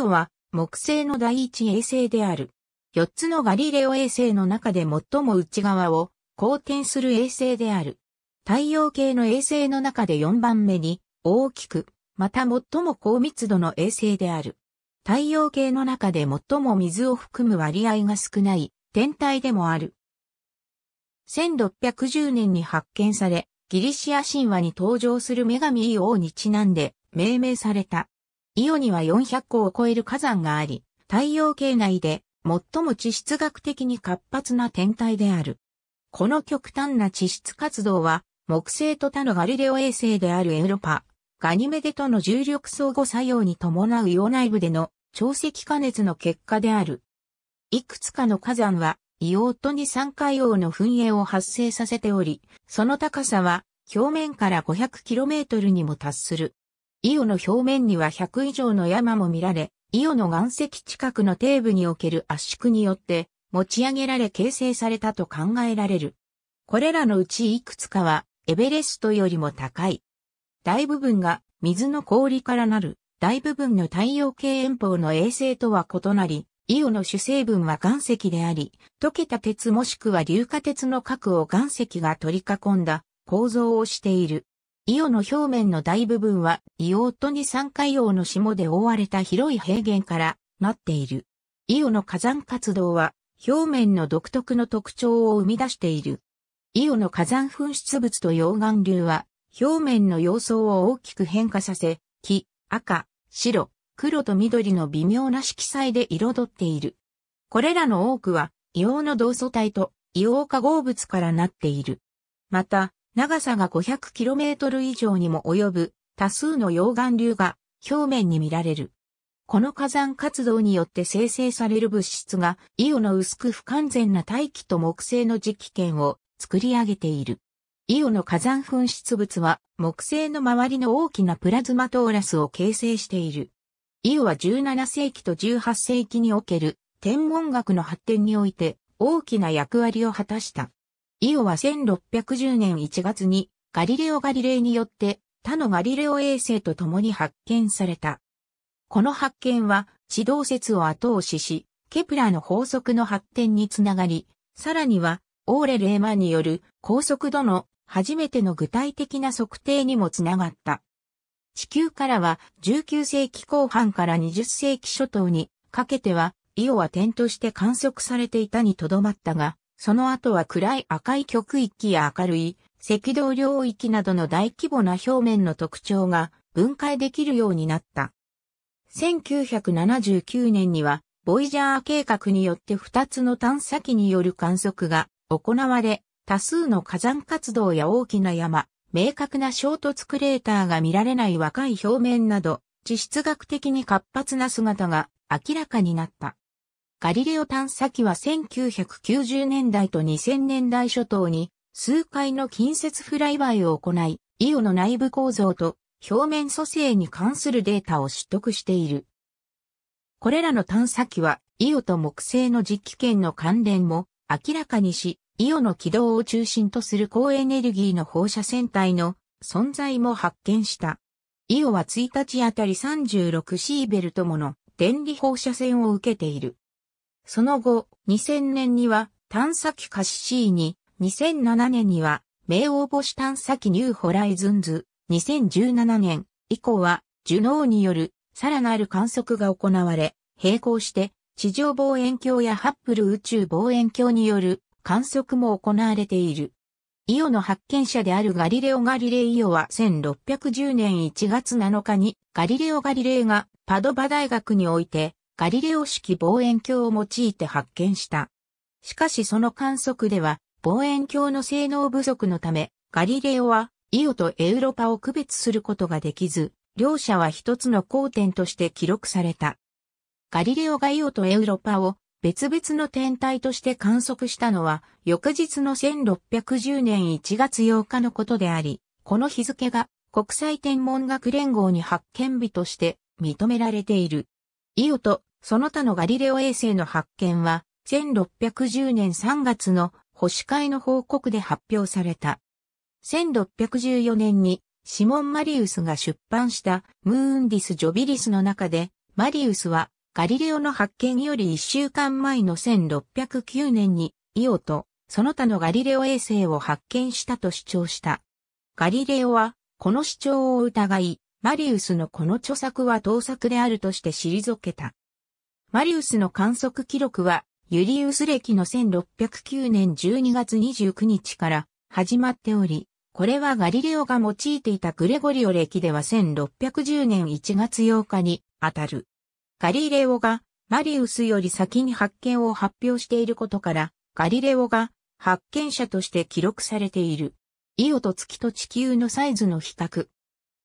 オは木星の第一衛星である。4つのガリレオ衛星の中で最も内側を公転する衛星である。太陽系の衛星の中で4番目に大きく、また最も高密度の衛星である。太陽系の中で最も水を含む割合が少ない天体でもある。1610年に発見され、ギリシア神話に登場する女神イオにちなんで命名された。伊予には400個を超える火山があり、太陽系内で最も地質学的に活発な天体である。この極端な地質活動は、木星と他のガリレオ衛星であるエウロパ、ガニメデとの重力相互作用に伴うイオ内部での潮汐加熱の結果である。いくつかの火山は、イオート二酸化硫黄の噴煙を発生させており、その高さは表面から 500km にも達する。伊予の表面には100以上の山も見られ、伊予の岩石近くの底部における圧縮によって持ち上げられ形成されたと考えられる。これらのうちいくつかはエベレストよりも高い。大部分が水の氷からなる大部分の太陽系遠方の衛星とは異なり、イオの主成分は岩石であり、溶けた鉄もしくは硫化鉄の核を岩石が取り囲んだ構造をしている。イオの表面の大部分は、イオと二酸化硫黄の霜で覆われた広い平原からなっている。イオの火山活動は、表面の独特の特徴を生み出している。イオの火山噴出物と溶岩流は、表面の様相を大きく変化させ、木、赤、白、黒と緑の微妙な色彩で彩っている。これらの多くは、硫黄の同素体と硫黄化合物からなっている。また、長さが 500km 以上にも及ぶ多数の溶岩流が表面に見られる。この火山活動によって生成される物質がイオの薄く不完全な大気と木星の磁気圏を作り上げている。イオの火山噴出物は木星の周りの大きなプラズマトーラスを形成している。イオは17世紀と18世紀における天文学の発展において大きな役割を果たした。イオは1610年1月にガリレオ・ガリレイによって他のガリレオ衛星と共に発見された。この発見は地動説を後押しし、ケプラーの法則の発展につながり、さらにはオーレ・レーマンによる高速度の初めての具体的な測定にもつながった。地球からは19世紀後半から20世紀初頭にかけてはイオは点として観測されていたにとどまったが、その後は暗い赤い極域や明るい赤道領域などの大規模な表面の特徴が分解できるようになった。1979年には、ボイジャー計画によって2つの探査機による観測が行われ、多数の火山活動や大きな山、明確な衝突クレーターが見られない若い表面など、地質学的に活発な姿が明らかになった。ガリレオ探査機は1990年代と2000年代初頭に数回の近接フライバイを行い、イオの内部構造と表面組成に関するデータを取得している。これらの探査機はイオと木星の実機圏の関連も明らかにし、イオの軌道を中心とする高エネルギーの放射線体の存在も発見した。イオは1日あたり36シーベルトもの電離放射線を受けている。その後、2000年には探査機カッシーニ、2007年には冥王星探査機ニューホライズンズ、2017年以降はジュノーによるさらなる観測が行われ、並行して地上望遠鏡やハッブル宇宙望遠鏡による観測も行われている。イオの発見者であるガリレオ・ガリレイオは1610年1月7日にガリレオ・ガリレイがパドバ大学においてガリレオ式望遠鏡を用いて発見した。しかしその観測では、望遠鏡の性能不足のため、ガリレオは、イオとエウロパを区別することができず、両者は一つの交点として記録された。ガリレオがイオとエウロパを別々の天体として観測したのは、翌日の1610年1月8日のことであり、この日付が国際天文学連合に発見日として認められている。イオとその他のガリレオ衛星の発見は、1610年3月の星会の報告で発表された。1614年にシモン・マリウスが出版したムーンディス・ジョビリスの中で、マリウスはガリレオの発見より1週間前の1609年にイオとその他のガリレオ衛星を発見したと主張した。ガリレオはこの主張を疑い、マリウスのこの著作は盗作であるとして退けた。マリウスの観測記録は、ユリウス歴の1609年12月29日から始まっており、これはガリレオが用いていたグレゴリオ歴では1610年1月8日に当たる。ガリレオがマリウスより先に発見を発表していることから、ガリレオが発見者として記録されている。イオと月と地球のサイズの比較。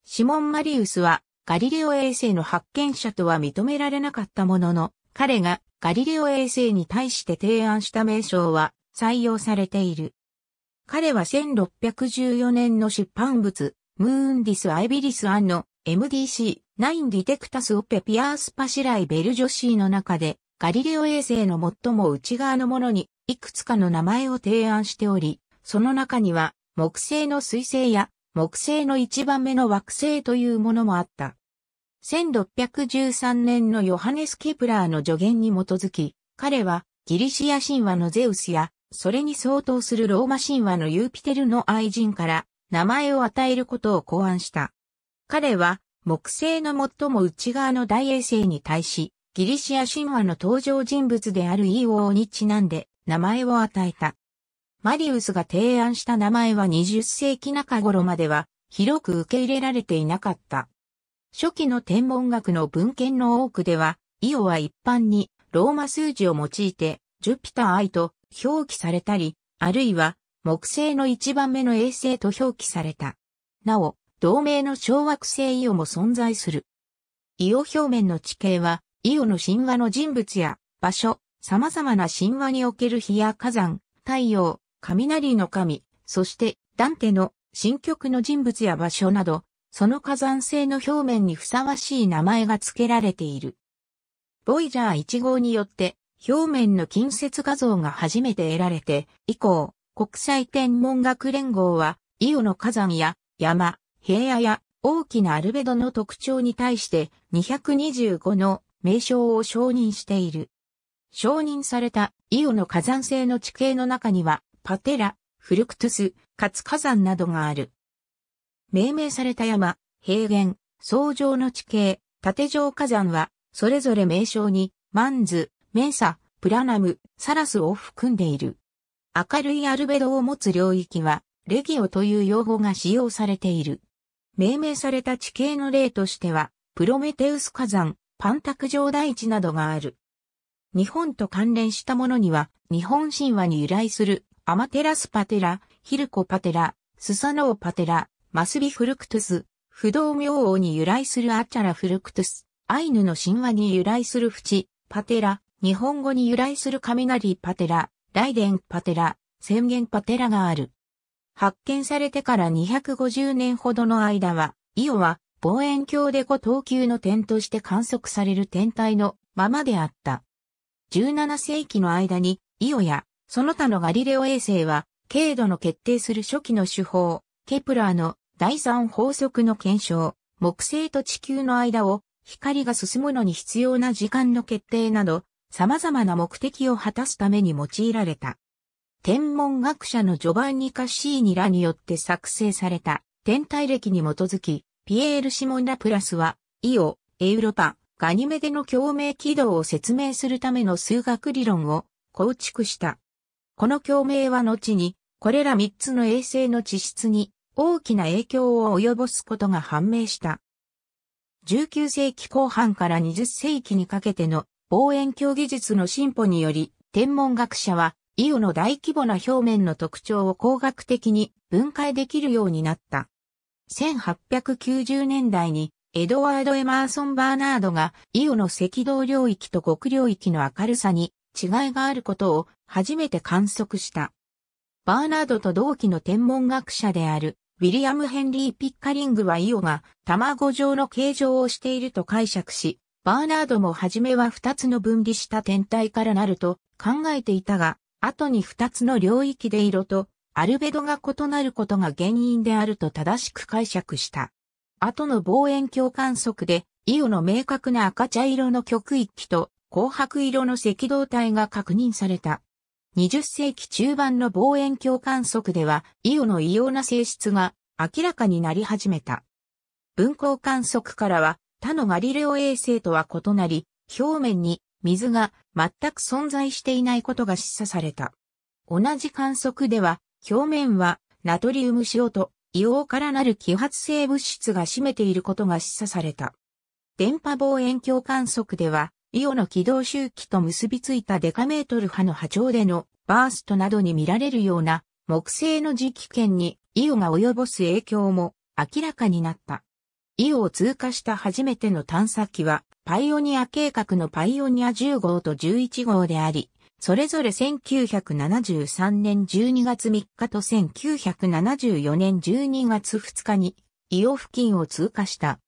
シモン・マリウスはガリレオ衛星の発見者とは認められなかったものの、彼がガリレオ衛星に対して提案した名称は採用されている。彼は1614年の出版物、ムーンディス・アイビリス・アンの MDC、ナイン・ディテクタス・オペ・ピアース・パシライ・ベルジョシーの中で、ガリレオ衛星の最も内側のものに、いくつかの名前を提案しており、その中には、木星の彗星や木星の一番目の惑星というものもあった。1613年のヨハネス・ケプラーの助言に基づき、彼はギリシア神話のゼウスや、それに相当するローマ神話のユーピテルの愛人から名前を与えることを考案した。彼は木星の最も内側の大衛星に対し、ギリシア神話の登場人物であるイーオーにちなんで名前を与えた。マリウスが提案した名前は20世紀中頃までは広く受け入れられていなかった。初期の天文学の文献の多くでは、イオは一般にローマ数字を用いて、ジュピターイと表記されたり、あるいは木星の一番目の衛星と表記された。なお、同名の小惑星イオも存在する。イオ表面の地形は、イオの神話の人物や場所、様々な神話における日や火山、太陽、雷の神、そしてダンテの新曲の人物や場所など、その火山性の表面にふさわしい名前が付けられている。ボイジャー1号によって表面の近接画像が初めて得られて、以降、国際天文学連合は、イオの火山や山、平野や大きなアルベドの特徴に対して225の名称を承認している。承認されたイオの火山性の地形の中にはパテラ、フルクトゥス、ツ火山などがある。命名された山、平原、層上の地形、縦状火山は、それぞれ名称に、マンズ、メンサ、プラナム、サラスを含んでいる。明るいアルベドを持つ領域は、レギオという用語が使用されている。命名された地形の例としては、プロメテウス火山、パンタク城大地などがある。日本と関連したものには、日本神話に由来するアマテラスパテラ、ヒルコパテラ、スサノオパテラ、マスビフルクトゥス、不動明王に由来するアチャラフルクトゥス、アイヌの神話に由来するフチ、パテラ、日本語に由来する雷パテラ、雷電パテラ、宣言パテラがある。発見されてから250年ほどの間は、イオは望遠鏡で5等級の点として観測される天体のままであった。17世紀の間にイオやその他のガリレオ衛星は、経度の決定する初期の手法、ケプラーの第三法則の検証、木星と地球の間を光が進むのに必要な時間の決定など、様々な目的を果たすために用いられた。天文学者のジョバンニ・カッシーニらによって作成された天体歴に基づき、ピエール・シモン・ラプラスは、イオ、エウロパ、ガニメデの共鳴軌道を説明するための数学理論を構築した。この共鳴は後に、これら3つの衛星の地質に大きな影響を及ぼすことが判明した。19世紀後半から20世紀にかけての望遠鏡技術の進歩により、天文学者はイオの大規模な表面の特徴を工学的に分解できるようになった。1890年代にエドワード・エマーソン・バーナードがイオの赤道領域と極領域の明るさに違いがあることを初めて観測した。バーナードと同期の天文学者であるウィリアム・ヘンリー・ピッカリングはイオが卵状の形状をしていると解釈し、バーナードも初めは2つの分離した天体からなると考えていたが、後に2つの領域で色とアルベドが異なることが原因であると正しく解釈した。後の望遠鏡観測で、イオの明確な赤茶色の極域と紅白色の赤道帯が確認された。20世紀中盤の望遠鏡観測では、イオの異様な性質が明らかになり始めた。分光観測からは他のガリレオ衛星とは異なり、表面に水が全く存在していないことが示唆された。同じ観測では、表面はナトリウム塩と硫黄からなる揮発性物質が占めていることが示唆された。電波望遠鏡観測では、イオの軌道周期と結びついたデカメートル波の波長でのバーストなどに見られるような木星の磁気圏にイオが及ぼす影響も明らかになった。イオを通過した初めての探査機はパイオニア計画のパイオニア10号と11号であり、それぞれ1973年12月3日と1974年12月2日にイオ付近を通過した。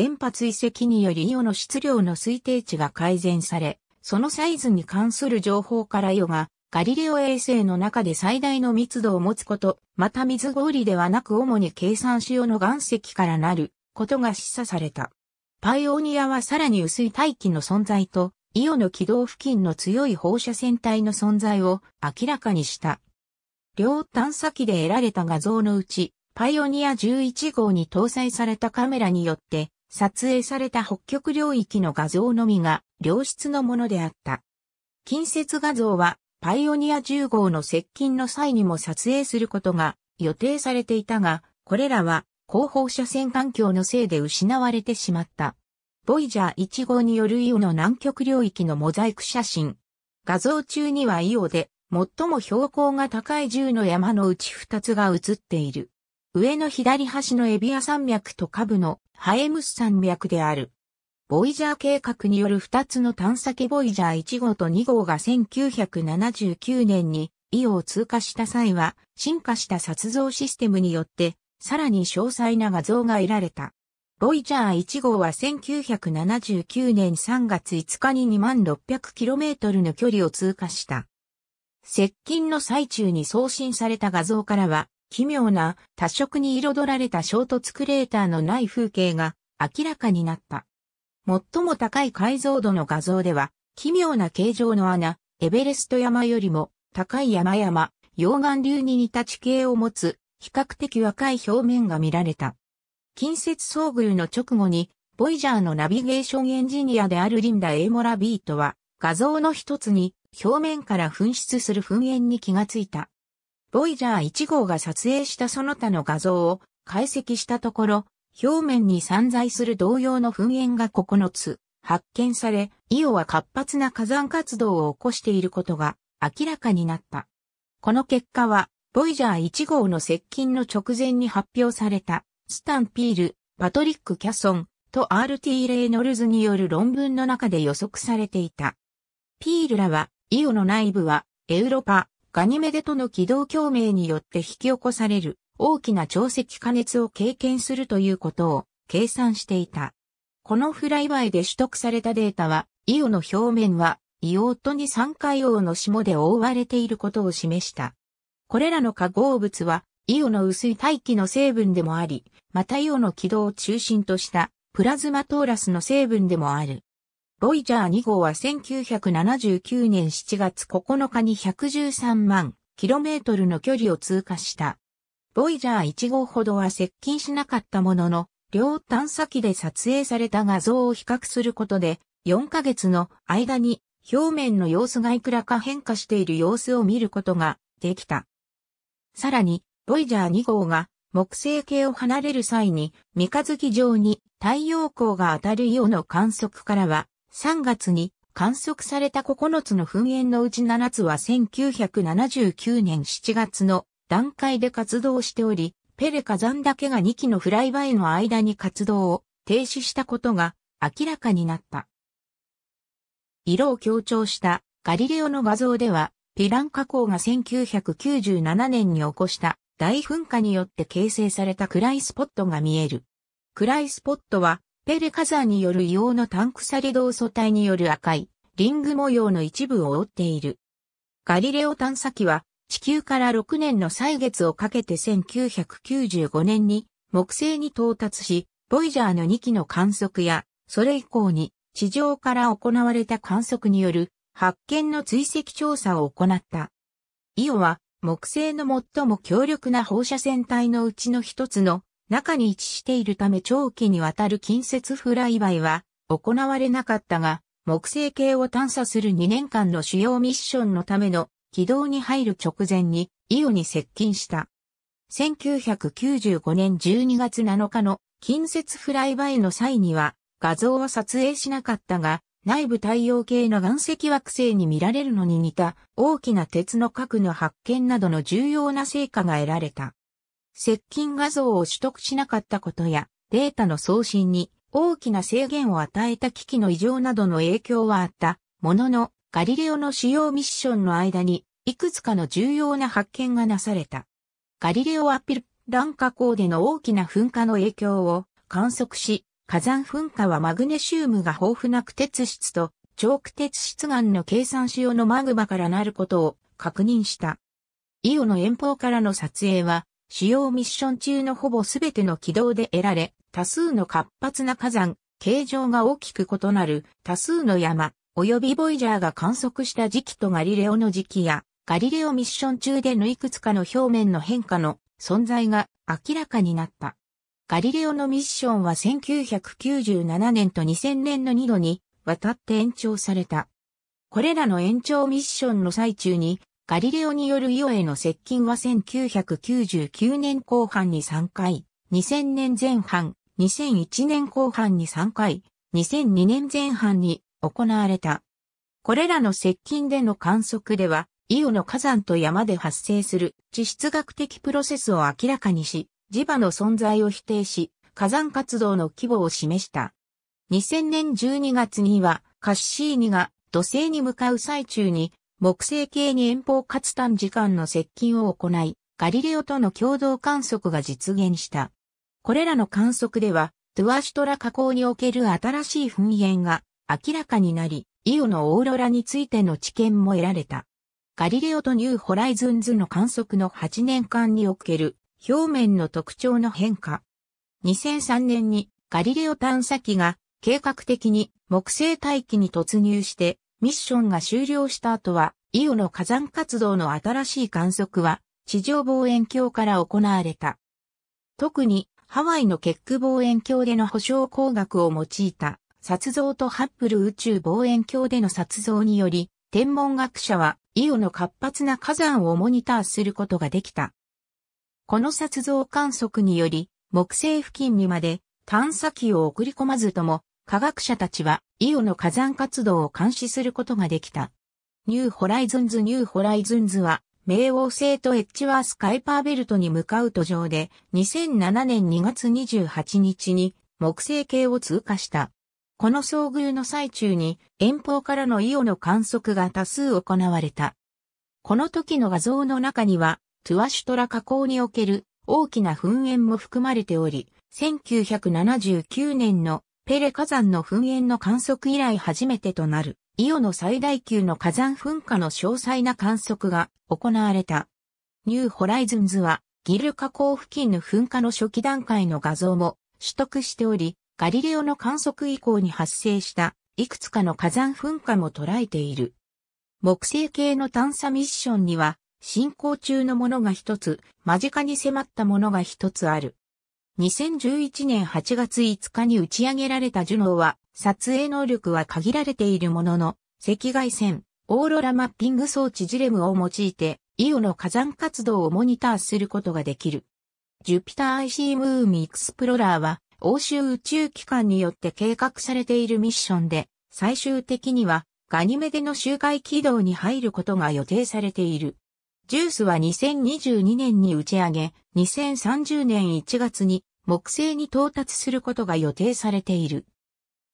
電波追跡によりイオの質量の推定値が改善され、そのサイズに関する情報からイオがガリレオ衛星の中で最大の密度を持つこと、また水氷ではなく主に計算ようの岩石からなることが示唆された。パイオニアはさらに薄い大気の存在と、イオの軌道付近の強い放射線体の存在を明らかにした。両探査機で得られた画像のうち、パイオニア11号に搭載されたカメラによって撮影された北極領域の画像のみが良質のものであった。近接画像はパイオニア10号の接近の際にも撮影することが予定されていたが、これらは後方車線環境のせいで失われてしまった。ボイジャー1号によるイオの南極領域のモザイク写真。画像中にはイオで最も標高が高い10の山のうち2つが写っている。上の左端のエビア山脈と下部のハエムス山脈である。ボイジャー計画による2つの探査機ボイジャー1号と2号が1979年にイオを通過した際は進化した撮像システムによってさらに詳細な画像が得られた。ボイジャー1号は1979年3月5日に 2600km の距離を通過した。接近の最中に送信された画像からは奇妙な多色に彩られた衝突クレーターのない風景が明らかになった。最も高い解像度の画像では、奇妙な形状の穴、エベレスト山よりも高い山々、溶岩流に似た地形を持つ、比較的若い表面が見られた。近接遭遇の直後に、ボイジャーのナビゲーションエンジニアであるリンダ・エイモラ・ビートは、画像の一つに、表面から噴出する噴煙に気がついた。ボイジャー1号が撮影したその他の画像を解析したところ、表面に散在する同様の噴煙が9つ発見され、イオは活発な火山活動を起こしていることが明らかになった。この結果は、ボイジャー1号の接近の直前に発表された、スタンピール、パトリック・キャソンと RT レイノルズによる論文の中で予測されていた。ピールらは、イオの内部は、エウロパ、ガニメデとの軌道共鳴によって引き起こされる大きな潮汐加熱を経験するということを計算していた。このフライバイで取得されたデータは、イオの表面は、オ黄と二酸化硫黄の霜で覆われていることを示した。これらの化合物は、イオの薄い大気の成分でもあり、またイオの軌道を中心としたプラズマトーラスの成分でもある。ボイジャー2号は1979年7月9日に113万 km の距離を通過した。ボイジャー1号ほどは接近しなかったものの、両探査機で撮影された画像を比較することで、4ヶ月の間に表面の様子がいくらか変化している様子を見ることができた。さらに、ボイジャー2号が木星系を離れる際に三日月上に太陽光が当たるようの観測からは3月に観測された9つの噴煙のうち7つは1979年7月の段階で活動しており、ペレ火山だけが2機のフライバイの間に活動を停止したことが明らかになった。色を強調したガリレオの画像では、ピラン火口が1997年に起こした大噴火によって形成された暗いスポットが見える。暗いスポットはペレ火山による硫黄のタンクサリ同素体による赤いリング模様の一部を覆っている。ガリレオ探査機は地球から6年の歳月をかけて1995年に木星に到達し、ボイジャーの2機の観測や、それ以降に地上から行われた観測による発見の追跡調査を行った。イオは木星の最も強力な放射線体のうちの一つの中に位置しているため長期にわたる近接フライバイは行われなかったが、木星系を探査する2年間の主要ミッションのための軌道に入る直前にイオに接近した。1995年12月7日の近接フライバイの際には画像は撮影しなかったが、内部太陽系の岩石惑星に見られるのに似た大きな鉄の核の発見などの重要な成果が得られた。接近画像を取得しなかったことや、データの送信に大きな制限を与えた機器の異常などの影響はあった、ものの、ガリレオの主要ミッションの間に、いくつかの重要な発見がなされた。ガリレオアピル、ランカ港での大きな噴火の影響を観測し、火山噴火はマグネシウムが豊富な苦鉄質と、長苦鉄質岩の計算仕様のマグマからなることを確認した。イオの遠方からの撮影は、主要ミッション中のほぼすべての軌道で得られ、多数の活発な火山、形状が大きく異なる多数の山、及びボイジャーが観測した時期とガリレオの時期や、ガリレオミッション中でのいくつかの表面の変化の存在が明らかになった。ガリレオのミッションは1997年と2000年の2度にわたって延長された。これらの延長ミッションの最中にガリレオによるイオへの接近は1999年後半に3回、2000年前半、2001年後半に3回、2002年前半に行われた。これらの接近での観測では、イオの火山と山で発生する地質学的プロセスを明らかにし、磁場の存在を否定し、火山活動の規模を示した。2000年12月には、カッシーニが土星に向かう最中に木星系に遠方かつ短時間の接近を行い、ガリレオとの共同観測が実現した。これらの観測では、トゥアシュトラ火口における新しい噴煙が明らかになり、イオのオーロラについての知見も得られた。ガリレオとニューホライズンズの観測の8年間における表面の特徴の変化。2003年にガリレオ探査機が計画的に木星大気に突入してミッションが終了した後は、イオの火山活動の新しい観測は、地上望遠鏡から行われた。特に、ハワイの結区望遠鏡での保証工学を用いた、撮像とハップル宇宙望遠鏡での撮像により、天文学者は、イオの活発な火山をモニターすることができた。この撮像観測により、木星付近にまで探査機を送り込まずとも、科学者たちはイオの火山活動を監視することができた。ニューホライズンズニューホライズンズは、冥王星とエッジワースカイパーベルトに向かう途上で、2007年2月28日に木星系を通過した。この遭遇の最中に遠方からのイオの観測が多数行われた。この時の画像の中には、トゥアシュトラ河口における大きな噴煙も含まれており、1979年のペレ火山の噴煙の観測以来初めてとなる、イオの最大級の火山噴火の詳細な観測が行われた。ニューホライズンズは、ギル火口付近の噴火の初期段階の画像も取得しており、ガリレオの観測以降に発生したいくつかの火山噴火も捉えている。木星系の探査ミッションには、進行中のものが一つ、間近に迫ったものが一つある。2011年8月5日に打ち上げられたジュノーは、撮影能力は限られているものの、赤外線、オーロラマッピング装置ジレムを用いて、イオの火山活動をモニターすることができる。ジュピター IC ムーミエクスプローラーは、欧州宇宙機関によって計画されているミッションで、最終的には、ガニメデの周回軌道に入ることが予定されている。ジュースは2022年に打ち上げ、2030年1月に木星に到達することが予定されている。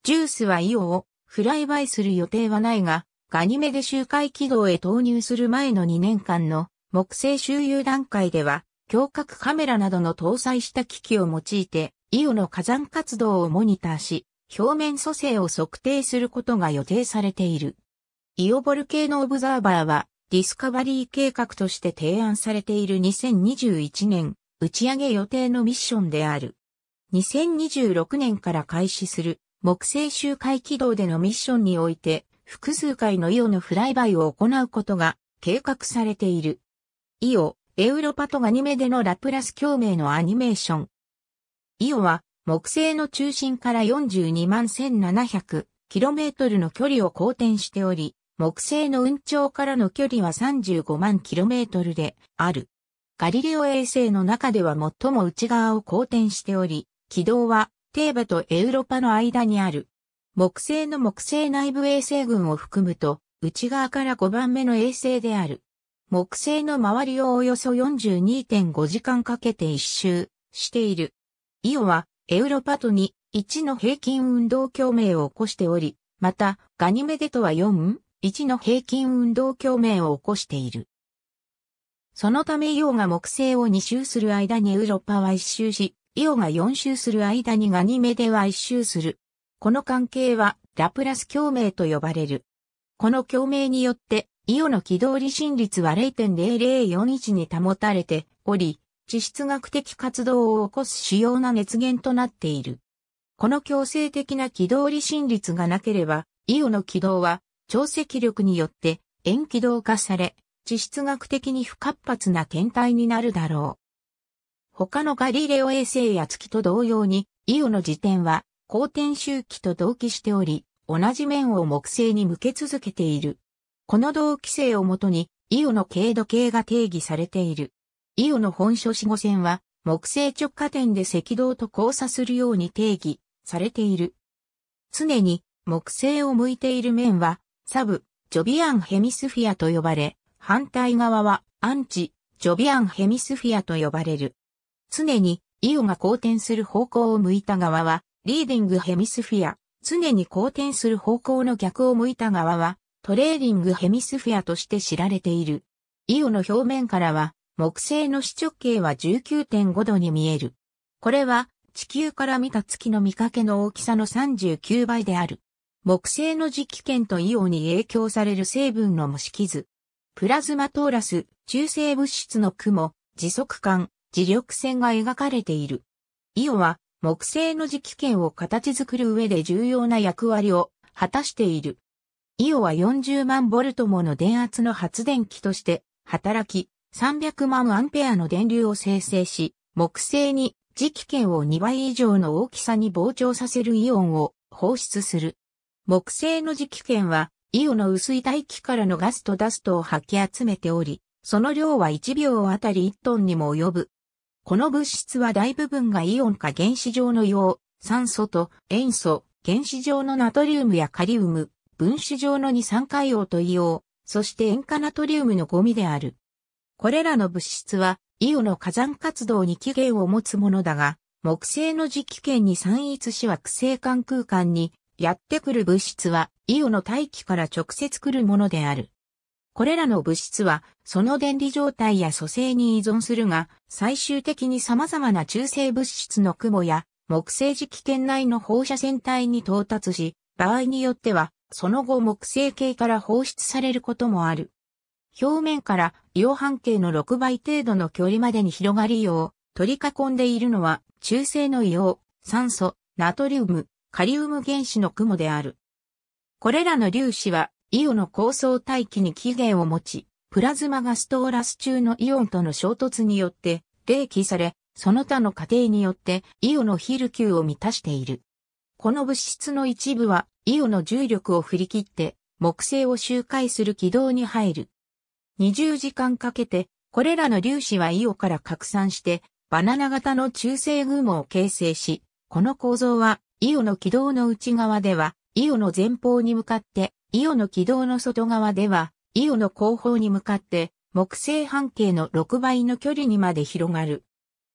ジュースはイオをフライバイする予定はないが、ガニメデ周回軌道へ投入する前の2年間の木星周遊段階では、強角カメラなどの搭載した機器を用いて、イオの火山活動をモニターし、表面組成を測定することが予定されている。イオボル系のオブザーバーは、ディスカバリー計画として提案されている2021年打ち上げ予定のミッションである。2026年から開始する木星周回軌道でのミッションにおいて複数回のイオのフライバイを行うことが計画されている。イオ、エウロパとガニメでのラプラス共鳴のアニメーション。イオは木星の中心から42万 1700km の距離を公転しており、木星の雲頂からの距離は35万 km である。ガリレオ衛星の中では最も内側を公転しており、軌道はテーバとエウロパの間にある。木星の木星内部衛星群を含むと、内側から5番目の衛星である。木星の周りをおよそ42.5時間かけて一周している。イオはエウロパと2、1の平均運動共鳴を起こしており、またガニメデとは4、1の平均運動共鳴を起こしている。そのためイオが木星を2周する間にウロッパは1周し、イオが4周する間にガニメデは1周する。この関係はラプラス共鳴と呼ばれる。この共鳴によって、イオの軌道離心率は0.0041に保たれており、地質学的活動を起こす主要な熱源となっている。この強制的な軌道離心率がなければ、イオの軌道は、潮積力によって、円軌道化され、地質学的に不活発な天体になるだろう。他のガリレオ衛星や月と同様に、イオの時点は、公転周期と同期しており、同じ面を木星に向け続けている。この同期性をもとに、イオの経度計が定義されている。イオの本書死後線は、木星直下点で赤道と交差するように定義されている。常に木星を向いている面は、サブ、ジョビアンヘミスフィアと呼ばれ、反対側はアンチ、ジョビアンヘミスフィアと呼ばれる。常にイオが好転する方向を向いた側はリーディングヘミスフィア、常に好転する方向の逆を向いた側はトレーディングヘミスフィアとして知られている。イオの表面からは木星の視直径は19.5度に見える。これは地球から見た月の見かけの大きさの39倍である。木星の磁気圏とイオに影響される成分の模式図。プラズマトーラス、中性物質の雲、磁束感、磁力線が描かれている。イオは木星の磁気圏を形作る上で重要な役割を果たしている。イオは40万ボルトもの電圧の発電機として働き、300万アンペアの電流を生成し、木星に磁気圏を2倍以上の大きさに膨張させるイオンを放出する。木星の磁気圏はイオの薄い大気からのガスとダストを吐き集めており、その量は1秒あたり1トンにも及ぶ。この物質は大部分がイオンか原子状の硫酸素と塩素、原子状のナトリウムやカリウム、分子状の二酸化硫黄と硫黄、そして塩化ナトリウムのゴミである。これらの物質は、イオの火山活動に起源を持つものだが、木星の磁気圏に散逸し惑星間空間にやってくる物質はイオの大気から直接来るものである。これらの物質は、その電離状態や組成に依存するが、最終的に様々な中性物質の雲や木星磁気圏内の放射線帯に到達し、場合によっては、その後木星系から放出されることもある。表面からイオ半径の6倍程度の距離までに広がりよう、取り囲んでいるのは中性の硫黄、酸素、ナトリウム、カリウム原子の雲である。これらの粒子は、イオの構想大気に起源を持ち、プラズマガストーラス中のイオンとの衝突によって、冷気され、その他の過程によって、イオのヒル球を満たしている。この物質の一部は、イオの重力を振り切って、木星を周回する軌道に入る。20時間かけて、これらの粒子はイオから拡散して、バナナ型の中性雲を形成し、この構造は、イオの軌道の内側では、イオの前方に向かって、イオの軌道の外側では、イオの後方に向かって、木星半径の6倍の距離にまで広がる。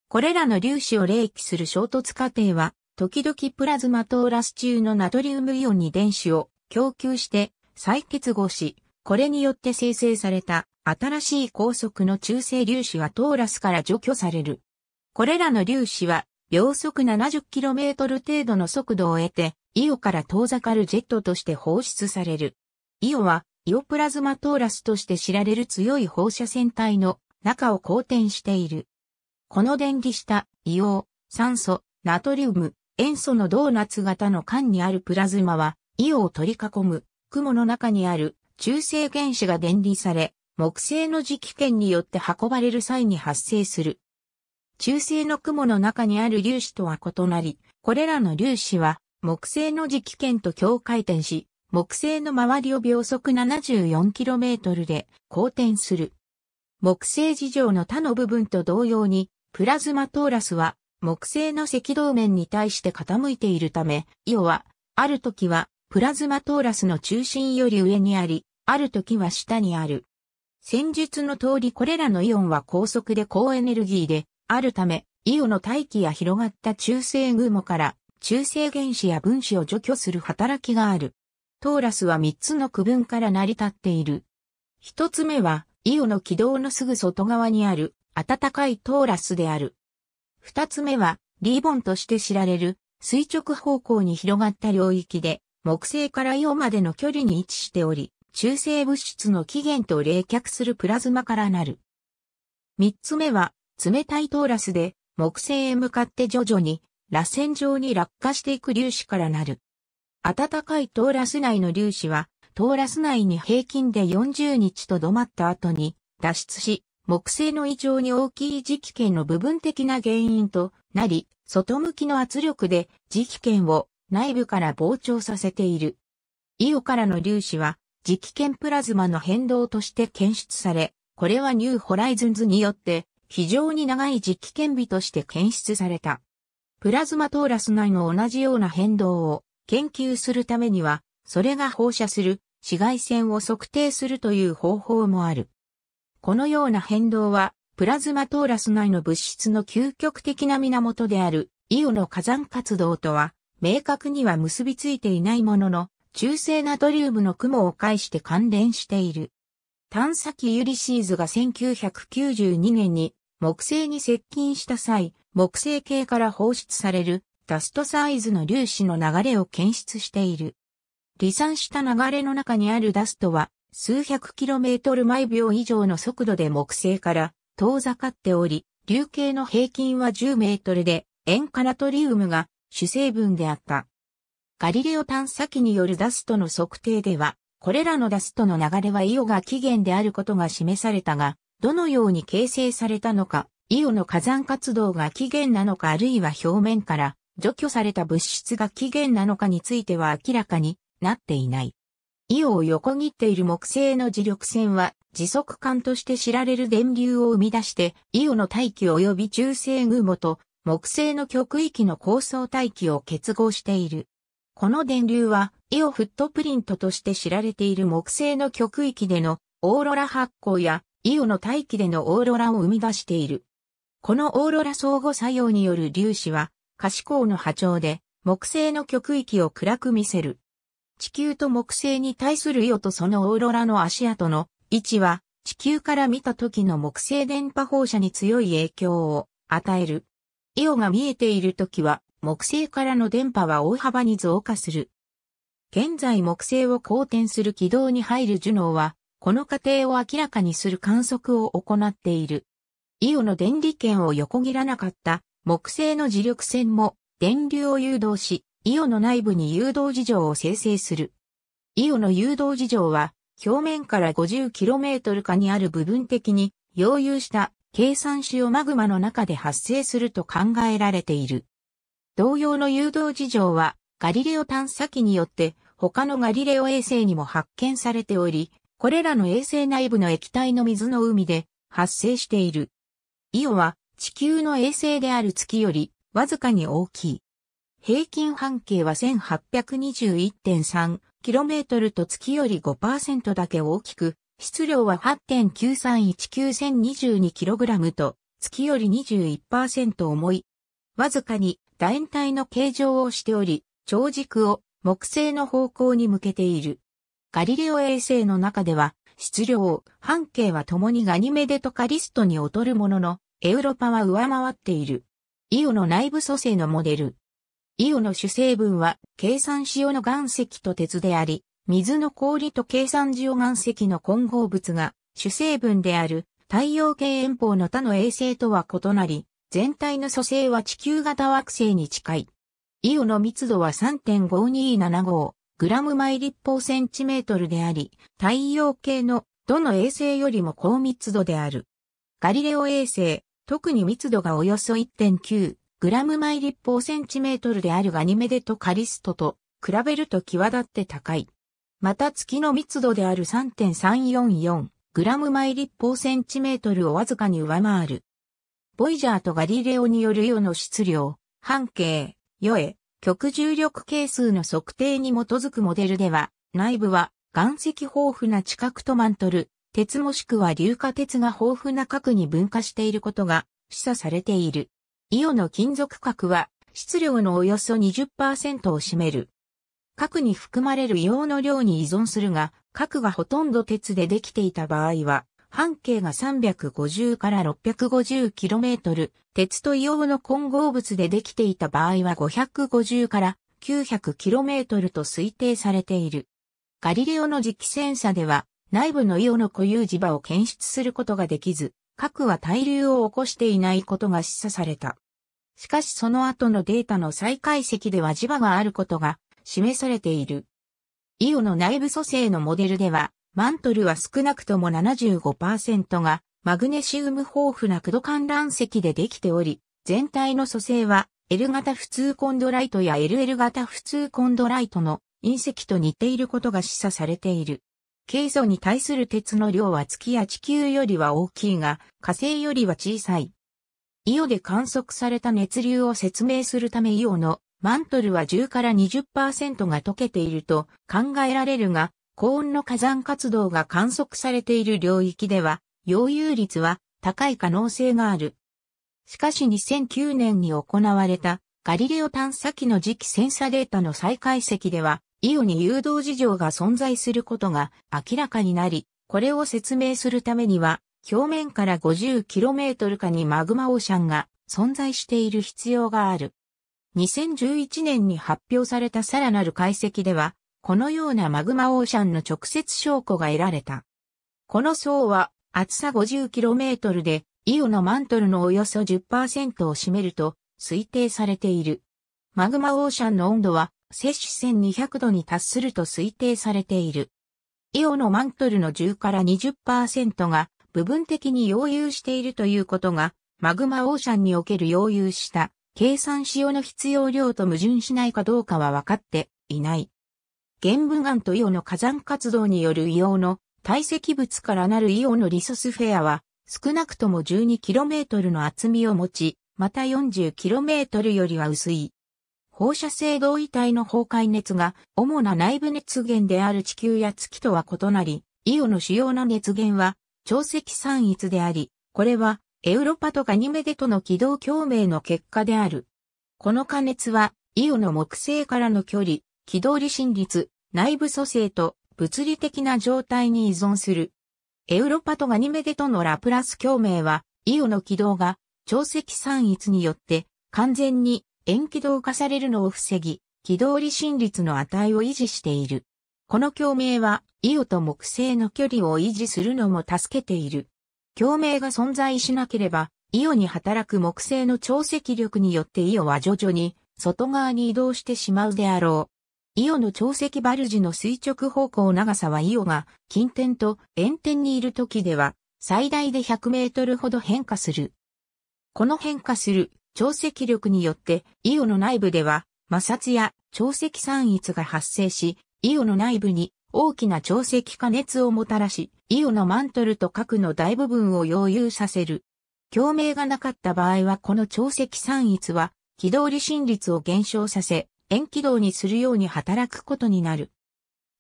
これらの粒子を冷気する衝突過程は、時々プラズマトーラス中のナトリウムイオンに電子を供給して再結合し、これによって生成された新しい高速の中性粒子はトーラスから除去される。これらの粒子は秒速 70km 程度の速度を得てイオから遠ざかるジェットとして放出される。イオは、イオプラズマトーラスとして知られる強い放射線体の中を好転している。この電離したイオ、酸素、ナトリウム、塩素のドーナツ型の管にあるプラズマは、イオを取り囲む雲の中にある中性原子が電離され、木星の磁気圏によって運ばれる際に発生する。中性の雲の中にある粒子とは異なり、これらの粒子は木星の磁気圏と境界点し、木星の周りを秒速 74km で公転する。木星事情の他の部分と同様に、プラズマトーラスは木星の赤道面に対して傾いているため、イオは、ある時はプラズマトーラスの中心より上にあり、ある時は下にある。先述の通りこれらのイオンは高速で高エネルギーであるため、イオの大気や広がった中性雲から中性原子や分子を除去する働きがある。トーラスは3つの区分から成り立っている。1つ目は、イオの軌道のすぐ外側にある、暖かいトーラスである。2つ目は、リーボンとして知られる、垂直方向に広がった領域で、木星からイオまでの距離に位置しており、中性物質の起源と冷却するプラズマからなる。3つ目は、冷たいトーラスで、木星へ向かって徐々に螺旋状に落下していく粒子からなる。暖かいトーラス内の粒子は、トーラス内に平均で40日と止まった後に脱出し、木星の異常に大きい磁気圏の部分的な原因となり、外向きの圧力で磁気圏を内部から膨張させている。イオからの粒子は磁気圏プラズマの変動として検出され、これはニューホライズンズによって非常に長い磁気圏美として検出された。プラズマトーラス内の同じような変動を研究するためには、それが放射する紫外線を測定するという方法もある。このような変動は、プラズマトーラス内の物質の究極的な源であるイオの火山活動とは、明確には結びついていないものの、中性ナトリウムの雲を介して関連している。探査機ユリシーズが1992年に木星に接近した際、木星系から放出されるダストサイズの粒子の流れを検出している。離散した流れの中にあるダストは数百キロメートル毎秒以上の速度で木星から遠ざかっており、流形の平均は10メートルで塩化ナトリウムが主成分であった。ガリレオ探査機によるダストの測定では、これらのダストの流れはイオが起源であることが示されたが、どのように形成されたのかイオの火山活動が起源なのかあるいは表面から除去された物質が起源なのかについては明らかになっていない。イオを横切っている木星の磁力線は磁束管として知られる電流を生み出して、イオの大気及び中性雲母と木星の極域の高層大気を結合している。この電流は、イオフットプリントとして知られている木星の極域でのオーロラ発光や、イオの大気でのオーロラを生み出している。このオーロラ相互作用による粒子は可視光の波長で木星の極域を暗く見せる。地球と木星に対するイオとそのオーロラの足跡の位置は地球から見た時の木星電波放射に強い影響を与える。イオが見えている時は木星からの電波は大幅に増加する。現在木星を公転する軌道に入るジュノーは、この過程を明らかにする観測を行っている。イオの電離圏を横切らなかった木製の磁力線も電流を誘導し、イオの内部に誘導事情を生成する。イオの誘導事情は、表面から 50km 下にある部分的に、溶融した計算子をマグマの中で発生すると考えられている。同様の誘導事情は、ガリレオ探査機によって他のガリレオ衛星にも発見されており、これらの衛星内部の液体の水の海で発生している。イオは地球の衛星である月よりわずかに大きい。平均半径は 1821.3km と月より5%だけ大きく、質量は 8.9319,022kg と月より21%重い。わずかに楕円体の形状をしており、長軸を木星の方向に向けている。ガリレオ衛星の中では質量、半径は共にガニメデとカリストに劣るものの、エウロパは上回っている。イオの内部組成のモデル。イオの主成分は、計算塩の岩石と鉄であり、水の氷と計算塩岩石の混合物が主成分である太陽系遠方の他の衛星とは異なり、全体の組成は地球型惑星に近い。イオの密度は3.5275。グラム毎立方センチメートルであり、太陽系のどの衛星よりも高密度である。ガリレオ衛星、特に密度がおよそ1.9グラム毎立方センチメートルであるガニメデとカリストと比べると際立って高い。また月の密度である3.344グラム毎立方センチメートルをわずかに上回る。ボイジャーとガリレオによる世の質量、半径、世へ。極重力係数の測定に基づくモデルでは、内部は岩石豊富な地殻とマントル、鉄もしくは硫化鉄が豊富な核に分化していることが示唆されている。イオの金属核は質量のおよそ20%を占める。核に含まれる硫黄の量に依存するが、核がほとんど鉄でできていた場合は、半径が350から 650km、鉄と硫黄の混合物でできていた場合は550から 900km と推定されている。ガリレオの磁気センサでは、内部のイオの固有磁場を検出することができず、核は対流を起こしていないことが示唆された。しかしその後のデータの再解析では磁場があることが示されている。イオの内部組成のモデルでは、マントルは少なくとも75%がマグネシウム豊富なクド観覧石でできており、全体の組成は L 型普通コンドライトや LL 型普通コンドライトの隕石と似ていることが示唆されている。ケ素に対する鉄の量は月や地球よりは大きいが、火星よりは小さい。イオで観測された熱流を説明するためイオのマントルは10から20%が溶けていると考えられるが、高温の火山活動が観測されている領域では、溶融率は高い可能性がある。しかし2009年に行われたガリレオ探査機の次期センサデータの再解析では、イオに誘導事情が存在することが明らかになり、これを説明するためには、表面から 50km 下にマグマオーシャンが存在している必要がある。2011年に発表されたさらなる解析では、このようなマグマオーシャンの直接証拠が得られた。この層は厚さ 50km でイオのマントルのおよそ10%を占めると推定されている。マグマオーシャンの温度は摂氏1200度に達すると推定されている。イオのマントルの10から20%が部分的に溶融しているということが、マグマオーシャンにおける溶融した計算塩の必要量と矛盾しないかどうかは分かっていない。玄武岩と硫オの火山活動による硫黄の堆積物からなる硫黄のリソスフェアは、少なくとも 12km の厚みを持ち、また 40km よりは薄い。放射性同位体の崩壊熱が主な内部熱源である地球や月とは異なり、イオの主要な熱源は潮汐散逸であり、これはエウロパとガニメデとの軌道共鳴の結果である。この加熱はイオの木星からの距離、軌道離心率、内部組成と物理的な状態に依存する。エウロパとガニメデとのラプラス共鳴は、イオの軌道が潮積散逸によって完全に円軌道化されるのを防ぎ、軌道離心率の値を維持している。この共鳴は、イオと木星の距離を維持するのも助けている。共鳴が存在しなければ、イオに働く木星の潮積力によってイオは徐々に外側に移動してしまうであろう。イオの潮汐バルジの垂直方向長さはイオが近点と遠点にいる時では最大で100メートルほど変化する。この変化する潮汐力によってイオの内部では摩擦や潮汐散逸が発生し、イオの内部に大きな潮汐加熱をもたらし、イオのマントルと核の大部分を溶融させる。共鳴がなかった場合はこの潮汐散逸は、軌道離心率を減少させ、塩基道にするように働くことになる。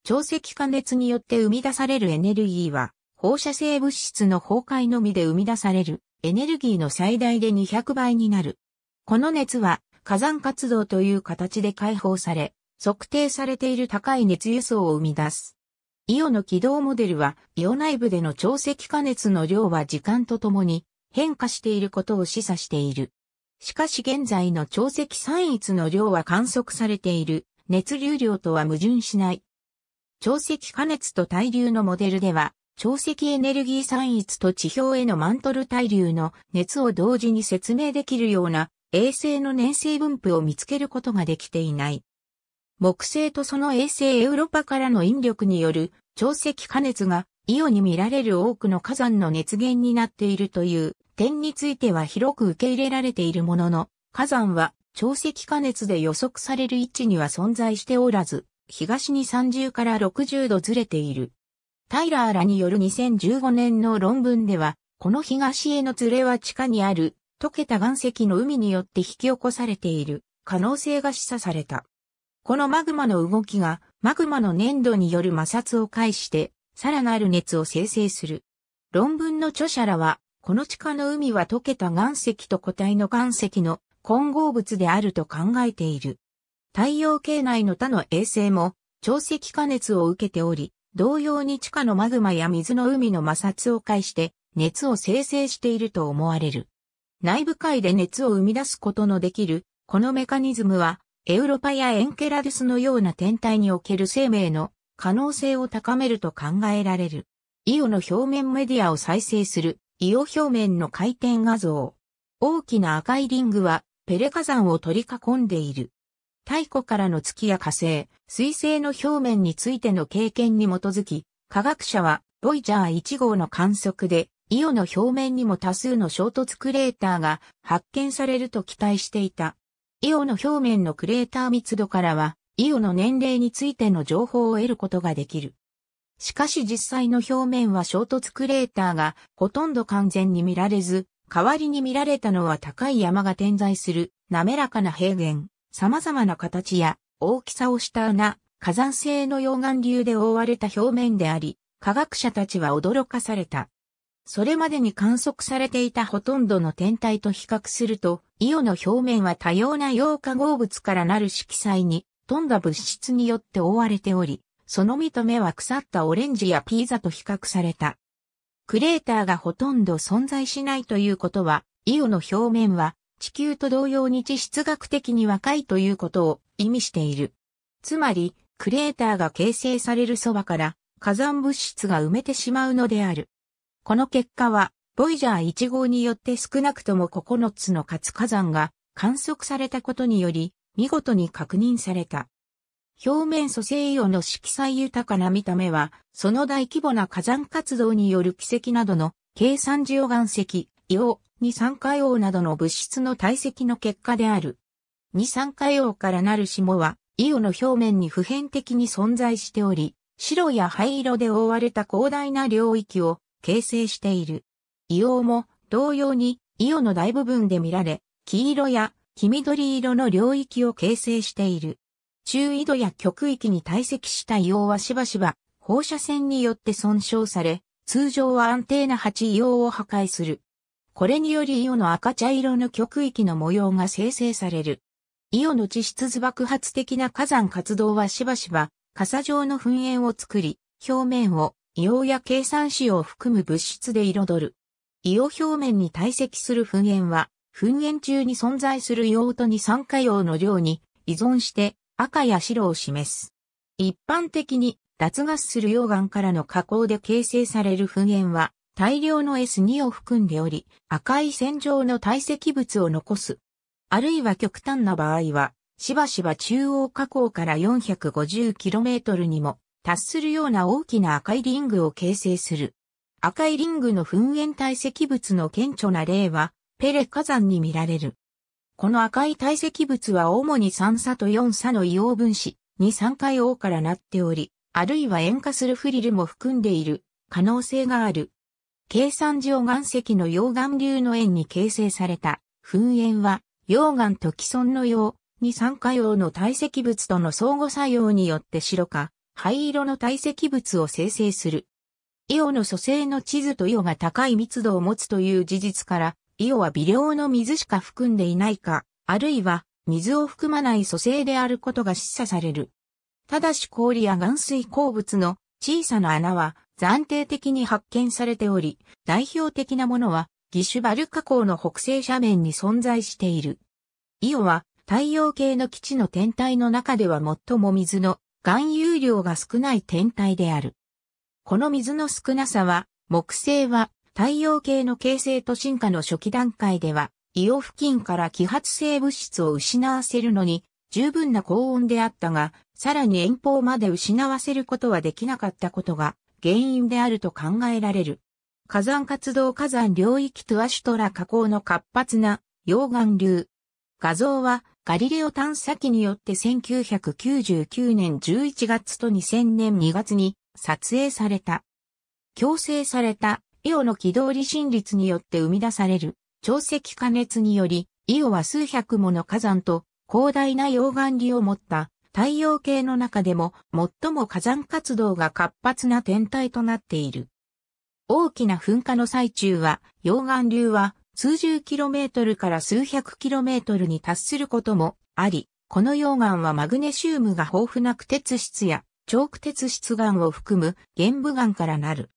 潮汐加熱によって生み出されるエネルギーは、放射性物質の崩壊のみで生み出されるエネルギーの最大で200倍になる。この熱は火山活動という形で解放され、測定されている高い熱輸送を生み出す。イオの軌道モデルは、イオ内部での潮汐加熱の量は時間とともに変化していることを示唆している。しかし現在の潮汐散逸の量は観測されている熱流量とは矛盾しない。潮汐加熱と対流のモデルでは、潮汐エネルギー散逸と地表へのマントル対流の熱を同時に説明できるような衛星の粘性分布を見つけることができていない。木星とその衛星エウロパからの引力による潮汐加熱がイオに見られる多くの火山の熱源になっているという点については広く受け入れられているものの、火山は潮汐加熱で予測される位置には存在しておらず、東に30から60度ずれている。タイラーらによる2015年の論文では、この東へのずれは地下にある溶けた岩石の海によって引き起こされている可能性が示唆された。このマグマの動きがマグマの粘土による摩擦を介して、さらなる熱を生成する。論文の著者らは、この地下の海は溶けた岩石と固体の岩石の混合物であると考えている。太陽系内の他の衛星も、潮汐加熱を受けており、同様に地下のマグマや水の海の摩擦を介して熱を生成していると思われる。内部界で熱を生み出すことのできる、このメカニズムはエウロパやエンケラドスのような天体における生命の可能性を高めると考えられる。イオの表面メディアを再生するイオ表面の回転画像。大きな赤いリングはペレ火山を取り囲んでいる。太古からの月や火星、水星の表面についての経験に基づき、科学者はボイジャー1号の観測で、イオの表面にも多数の衝突クレーターが発見されると期待していた。イオの表面のクレーター密度からは、イオの年齢についての情報を得ることができる。しかし実際の表面は衝突クレーターがほとんど完全に見られず、代わりに見られたのは高い山が点在する滑らかな平原、様々な形や大きさをした穴、火山性の溶岩流で覆われた表面であり、科学者たちは驚かされた。それまでに観測されていたほとんどの天体と比較すると、イオの表面は多様な陽化合物からなる色彩に、富んだ物質によって覆われており、その見と目は腐ったオレンジやピーザと比較された。クレーターがほとんど存在しないということは、イオの表面は地球と同様に地質学的に若いということを意味している。つまり、クレーターが形成されるそばから火山物質が埋めてしまうのである。この結果は、ボイジャー1号によって少なくとも9つの活火山が観測されたことにより、見事に確認された。表面蘇生用の色彩豊かな見た目は、その大規模な火山活動による奇跡などの、計算上岩石、硫黄、二酸化硫黄などの物質の堆積の結果である。二酸化硫黄からなる霜は、硫黄の表面に普遍的に存在しており、白や灰色で覆われた広大な領域を形成している。硫黄も同様に硫黄の大部分で見られ、黄色や黄緑色の領域を形成している。中緯度や極域に堆積した硫黄はしばしば放射線によって損傷され、通常は安定な鉢硫黄を破壊する。これにより硫黄の赤茶色の極域の模様が生成される。硫黄の地質図爆発的な火山活動はしばしば、傘状の噴煙を作り、表面を硫黄や計算子を含む物質で彩る。硫黄表面に堆積する噴煙は、噴煙中に存在する硫黄と二酸化硫黄の量に依存して赤や白を示す。一般的に脱ガスする溶岩からの加工で形成される噴煙は大量の S2 を含んでおり赤い線状の堆積物を残す。あるいは極端な場合はしばしば中央火口から 450km にも達するような大きな赤いリングを形成する。赤いリングの噴煙堆積物の顕著な例は、ペレ火山に見られる。この赤い堆積物は主に酸鎖と4鎖の硫黄分子、二酸化硫黄からなっており、あるいは塩化するフリルも含んでいる可能性がある。計算上岩石の溶岩流の円に形成された噴煙は溶岩と既存のう。二酸化黄の堆積物との相互作用によって白化灰色の堆積物を生成する。イオの組成の地図とイオが高い密度を持つという事実から、イオは微量の水しか含んでいないか、あるいは水を含まない組成であることが示唆される。ただし氷や岩水鉱物の小さな穴は暫定的に発見されており、代表的なものはギシュバル加口の北西斜面に存在している。イオは太陽系の基地の天体の中では最も水の含有量が少ない天体である。この水の少なさは、木星は太陽系の形成と進化の初期段階では、イオ付近から揮発性物質を失わせるのに十分な高温であったが、さらに遠方まで失わせることはできなかったことが原因であると考えられる。火山活動火山領域トゥアシュトラ火口の活発な溶岩流。画像はガリレオ探査機によって1999年11月と2000年2月に撮影された。強制されたイオの軌道離心率によって生み出される潮石加熱により、イオは数百もの火山と広大な溶岩流を持った太陽系の中でも最も火山活動が活発な天体となっている。大きな噴火の最中は溶岩流は数十キロメートルから数百キロメートルに達することもあり、この溶岩はマグネシウムが豊富な苦鉄質や長苦鉄質岩を含む玄武岩からなる。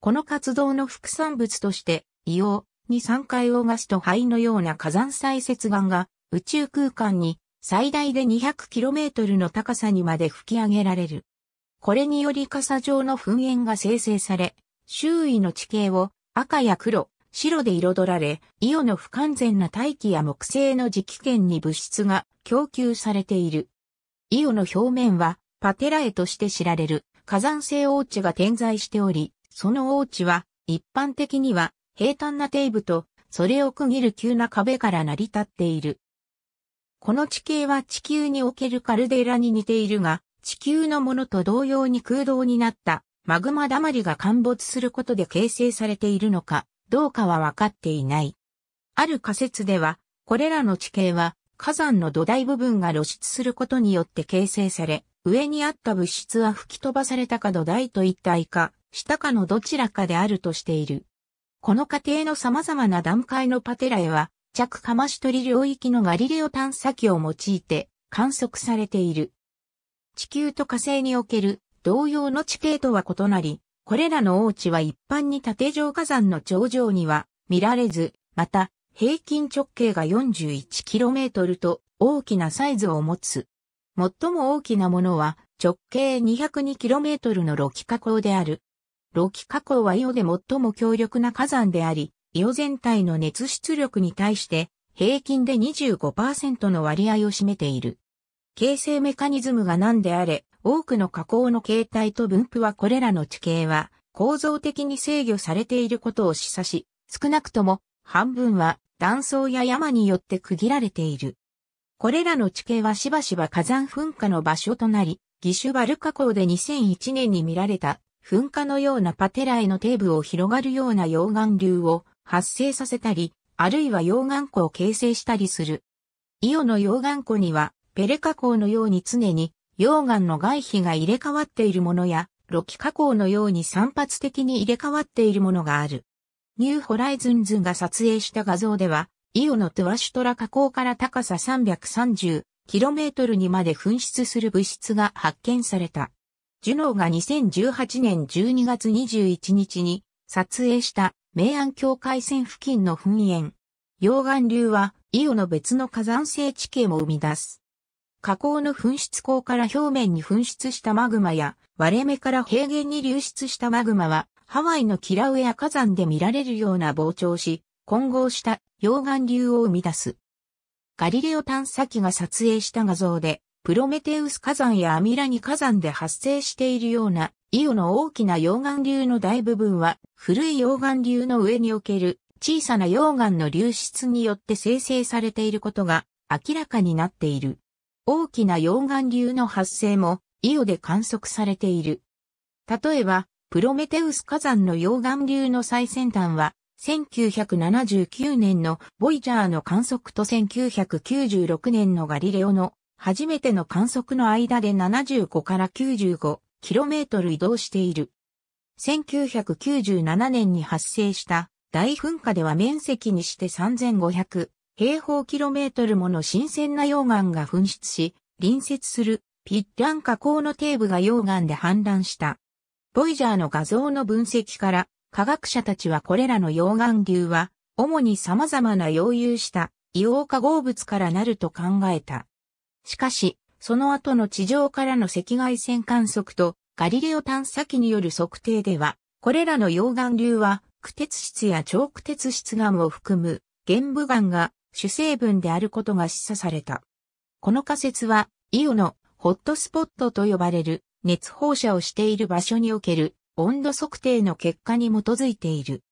この活動の副産物として、硫黄に酸化硫黄ガスと灰のような火山砕屑岩が宇宙空間に最大で 200km の高さにまで吹き上げられる。これにより傘状の噴煙が生成され、周囲の地形を赤や黒、白で彩られ、イオの不完全な大気や木製の磁気圏に物質が供給されている。イオの表面はパテラエとして知られる火山性王地が点在しており、その王地は一般的には平坦な底部とそれを区切る急な壁から成り立っている。この地形は地球におけるカルデラに似ているが、地球のものと同様に空洞になったマグマだまりが陥没することで形成されているのか、どうかはわかっていない。ある仮説では、これらの地形は火山の土台部分が露出することによって形成され、上にあった物質は吹き飛ばされたか土台と一体か、下かのどちらかであるとしている。この過程の様々な段階のパテラへは、着かまし取り領域のガリレオ探査機を用いて観測されている。地球と火星における同様の地形とは異なり、これらの王地は一般に縦状火山の頂上には見られず、また平均直径が 41km と大きなサイズを持つ。最も大きなものは直径 202km のロキ火口である。ロキ火口は色で最も強力な火山であり、伊予全体の熱出力に対して平均で25%の割合を占めている。形成メカニズムが何であれ、多くの加工の形態と分布はこれらの地形は構造的に制御されていることを示唆し、少なくとも半分は断層や山によって区切られている。これらの地形はしばしば火山噴火の場所となり、ギシュバル加口で2001年に見られた噴火のようなパテラへの底部を広がるような溶岩流を発生させたり、あるいは溶岩湖を形成したりする。イオの溶岩湖にはペレ加工のように常に溶岩の外皮が入れ替わっているものや、ロキ加工のように散発的に入れ替わっているものがある。ニューホライズンズが撮影した画像では、イオのトゥアシュトラ加口から高さ 330km にまで噴出する物質が発見された。ジュノーが2018年12月21日に撮影した明暗境界線付近の噴煙。溶岩流はイオの別の火山性地形も生み出す。火口の噴出口から表面に噴出したマグマや、割れ目から平原に流出したマグマは、ハワイのキラウエア火山で見られるような膨張し、混合した溶岩流を生み出す。ガリレオ探査機が撮影した画像で、プロメテウス火山やアミラニ火山で発生しているような、イオの大きな溶岩流の大部分は、古い溶岩流の上における小さな溶岩の流出によって生成されていることが明らかになっている。大きな溶岩流の発生もイオで観測されている。例えば、プロメテウス火山の溶岩流の最先端は、1979年のボイジャーの観測と1996年のガリレオの初めての観測の間で75から 95km 移動している。1997年に発生した大噴火では面積にして3500平方キロメートルもの新鮮な溶岩が噴出し、隣接するピッラン河口の底部が溶岩で氾濫した。ボイジャーの画像の分析から、科学者たちはこれらの溶岩流は、主に様々な溶融した硫黄化合物からなると考えた。しかし、その後の地上からの赤外線観測とガリレオ探査機による測定では、これらの溶岩流は、苦鉄質や超苦鉄質岩を含む、玄武岩が主成分であることが示唆された。この仮説は、イオのホットスポットと呼ばれる熱放射をしている場所における温度測定の結果に基づいている。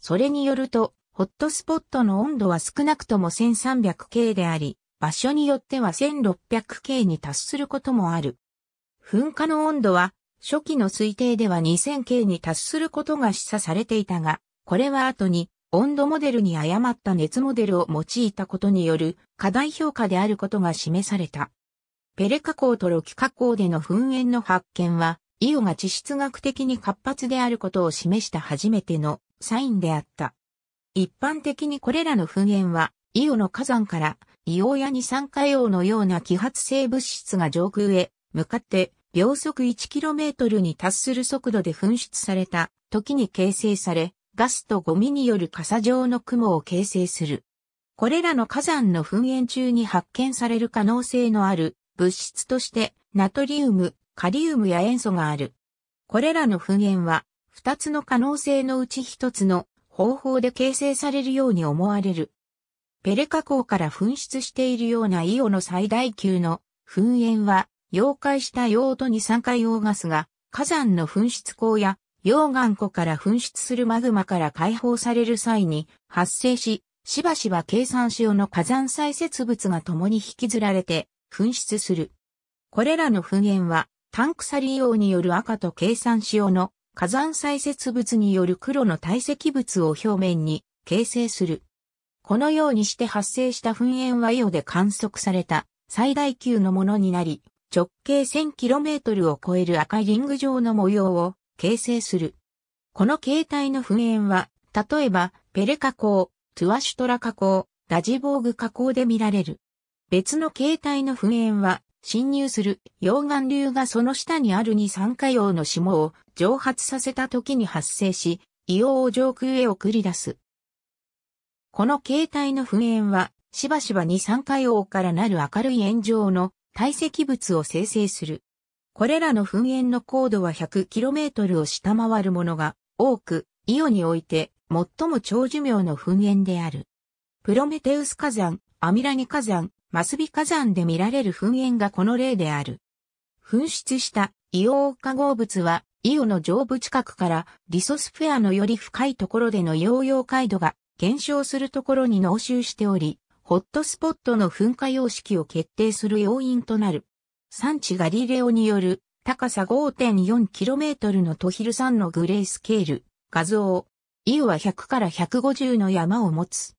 それによると、ホットスポットの温度は少なくとも 1300K であり、場所によっては 1600K に達することもある。噴火の温度は、初期の推定では 2000K に達することが示唆されていたが、これは後に温度モデルに誤った熱モデルを用いたことによる過大評価であることが示された。ペレ加工とロキ加工での噴煙の発見は、イオが地質学的に活発であることを示した初めてのサインであった。一般的にこれらの噴煙は、イオの火山からイオや二酸化硫黄のような揮発性物質が上空へ向かって秒速 1km に達する速度で噴出された時に形成され、ガスとゴミによる傘状の雲を形成する。これらの火山の噴煙中に発見される可能性のある物質としてナトリウム、カリウムや塩素がある。これらの噴煙は二つの可能性のうち一つの方法で形成されるように思われる。ペレ加口から噴出しているようなイオの最大級の噴煙は溶解した用途と二酸化硫黄ガスが火山の噴出口や溶岩湖から噴出するマグマから解放される際に発生し、しばしば計算潮の火山砕屑物が共に引きずられて噴出する。これらの噴煙は、タンクサリ用による赤と計算潮の火山砕屑物による黒の堆積物を表面に形成する。このようにして発生した噴煙はイオで観測された最大級のものになり、直径 1000km を超える赤いリング状の模様を形成する。この形態の噴煙は、例えば、ペレ加工、トゥワシュトラ加工、ラジボーグ加工で見られる。別の形態の噴煙は、侵入する溶岩流がその下にある二酸化硫黄の霜を蒸発させた時に発生し、硫黄を上空へ送り出す。この形態の噴煙は、しばしば二酸化硫黄からなる明るい炎上の堆積物を生成する。これらの噴煙の高度は 100km を下回るものが多く、イオにおいて最も長寿命の噴煙である。プロメテウス火山、アミラニ火山、マスビ火山で見られる噴煙がこの例である。噴出したカゴ化合物は、イオの上部近くからリソスフェアのより深いところでの溶溶解度が減少するところに濃集しており、ホットスポットの噴火様式を決定する要因となる。産地ガリレオによる高さ 5.4km のトヒル山のグレースケール、画像。イウは100から150の山を持つ。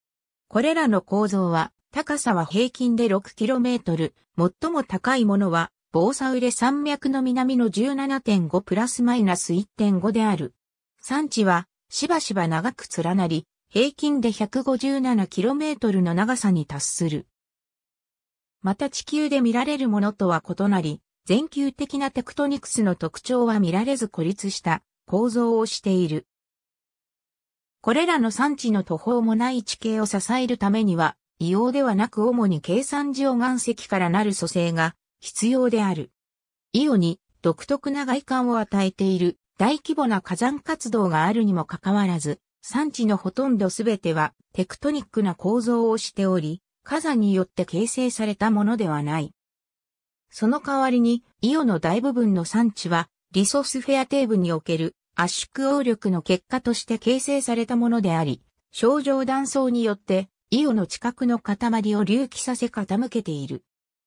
これらの構造は、高さは平均で 6km、最も高いものは、ボーサウレ山脈の南の17.5プラスマイナス1.5である。山地は、しばしば長く連なり、平均で 157km の長さに達する。また地球で見られるものとは異なり、全球的なテクトニクスの特徴は見られず孤立した構造をしている。これらの産地の途方もない地形を支えるためには、異様ではなく主に計算上岩石からなる組成が必要である。イオに独特な外観を与えている大規模な火山活動があるにもかかわらず、産地のほとんどすべてはテクトニックな構造をしており、火山によって形成されたものではない。その代わりに、イオの大部分の産地は、リソスフェアテーブにおける圧縮応力の結果として形成されたものであり、症状断層によって、イオの近くの塊を隆起させ傾けている。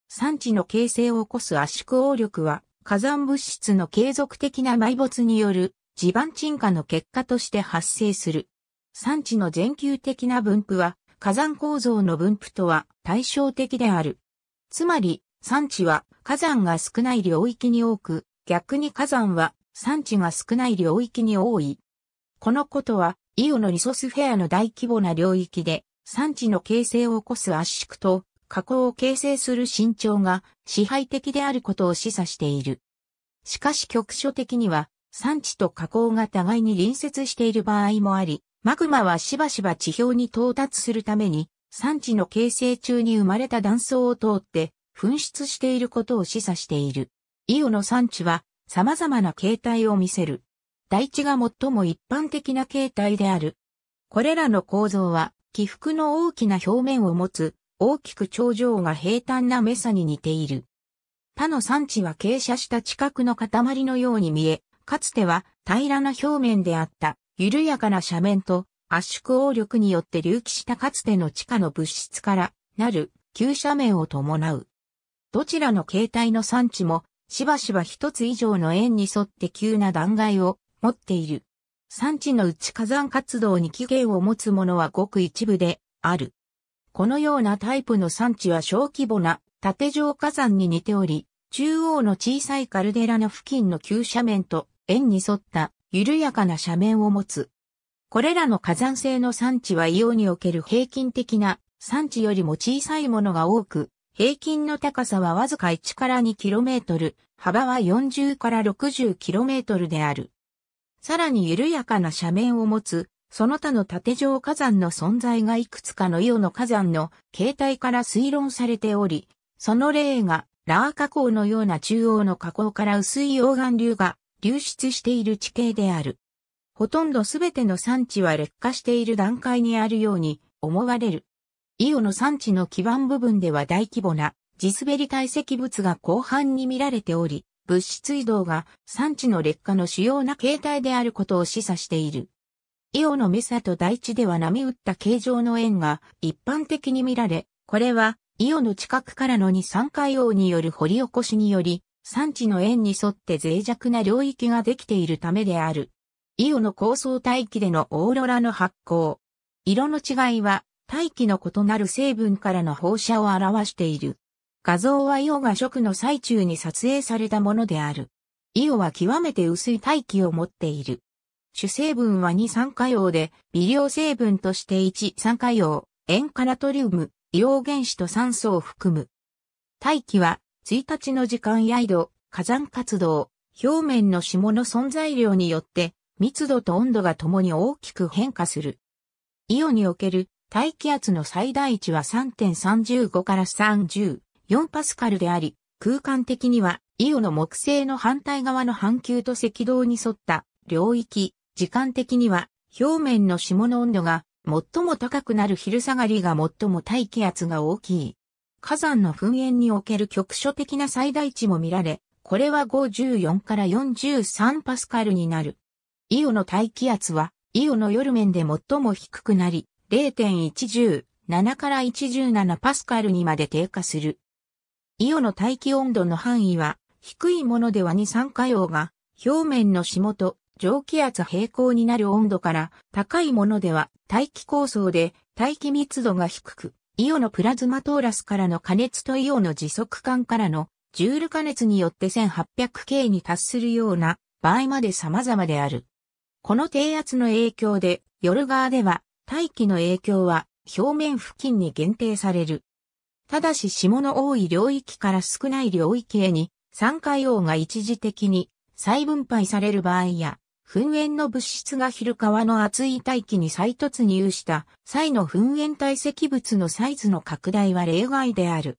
産地の形成を起こす圧縮応力は、火山物質の継続的な埋没による地盤沈下の結果として発生する。産地の全球的な分布は、火山構造の分布とは対照的である。つまり、産地は火山が少ない領域に多く、逆に火山は産地が少ない領域に多い。このことは、イオのリソスフェアの大規模な領域で、産地の形成を起こす圧縮と、加口を形成する身長が支配的であることを示唆している。しかし局所的には、産地と加口が互いに隣接している場合もあり、マグマはしばしば地表に到達するために、産地の形成中に生まれた断層を通って噴出していることを示唆している。イオの産地は様々な形態を見せる。大地が最も一般的な形態である。これらの構造は起伏の大きな表面を持つ大きく頂上が平坦なメサに似ている。他の産地は傾斜した地殻の塊のように見え、かつては平らな表面であった。緩やかな斜面と圧縮応力によって隆起したかつての地下の物質からなる急斜面を伴う。どちらの形態の産地もしばしば一つ以上の円に沿って急な断崖を持っている。産地の内火山活動に起源を持つものはごく一部である。このようなタイプの産地は小規模な縦状火山に似ており、中央の小さいカルデラの付近の急斜面と円に沿った緩やかな斜面を持つ。これらの火山性の産地はイオにおける平均的な産地よりも小さいものが多く、平均の高さはわずか1から 2km、幅は40から 60km である。さらに緩やかな斜面を持つ、その他の縦状火山の存在がいくつかのイオの火山の形態から推論されており、その例がラー火口のような中央の火口から薄い溶岩流が流出している地形である。ほとんどすべての産地は劣化している段階にあるように思われる。イオの産地の基盤部分では大規模な地滑り堆積物が広範に見られており、物質移動が産地の劣化の主要な形態であることを示唆している。イオのメサと大地では波打った形状の円が一般的に見られ、これはイオの近くからの二酸化硫黄による掘り起こしにより山地の円に沿って脆弱な領域ができているためである。イオの高層大気でのオーロラの発光。色の違いは大気の異なる成分からの放射を表している。画像はイオが食の最中に撮影されたものである。イオは極めて薄い大気を持っている。主成分は二酸化用で、微量成分として一酸化用、塩化ナトリウム、硫黄原子と酸素を含む。大気は1日の時間や緯度、火山活動、表面の霜の存在量によって密度と温度が共に大きく変化する。イオにおける大気圧の最大値は3 3 5から34パスカルであり、空間的にはイオの木星の反対側の半球と赤道に沿った領域、時間的には表面の霜の温度が最も高くなる昼下がりが最も大気圧が大きい。火山の噴煙における局所的な最大値も見られ、これは5 4から43パスカルになる。イオの大気圧は、イオの夜面で最も低くなり、0.117から117パスカルにまで低下する。イオの大気温度の範囲は、低いものでは二酸化硫が、表面の下と蒸気圧平行になる温度から、高いものでは大気構想で大気密度が低く、イオのプラズマトーラスからの加熱とイオの磁束間からのジュール加熱によって 1800K に達するような場合まで様々である。この低圧の影響で、夜側では大気の影響は表面付近に限定される。ただし霜の多い領域から少ない領域へに、酸化イオが一時的に再分配される場合や、噴煙の物質が昼川の厚い大気に再突入した際の噴煙堆積物のサイズの拡大は例外である。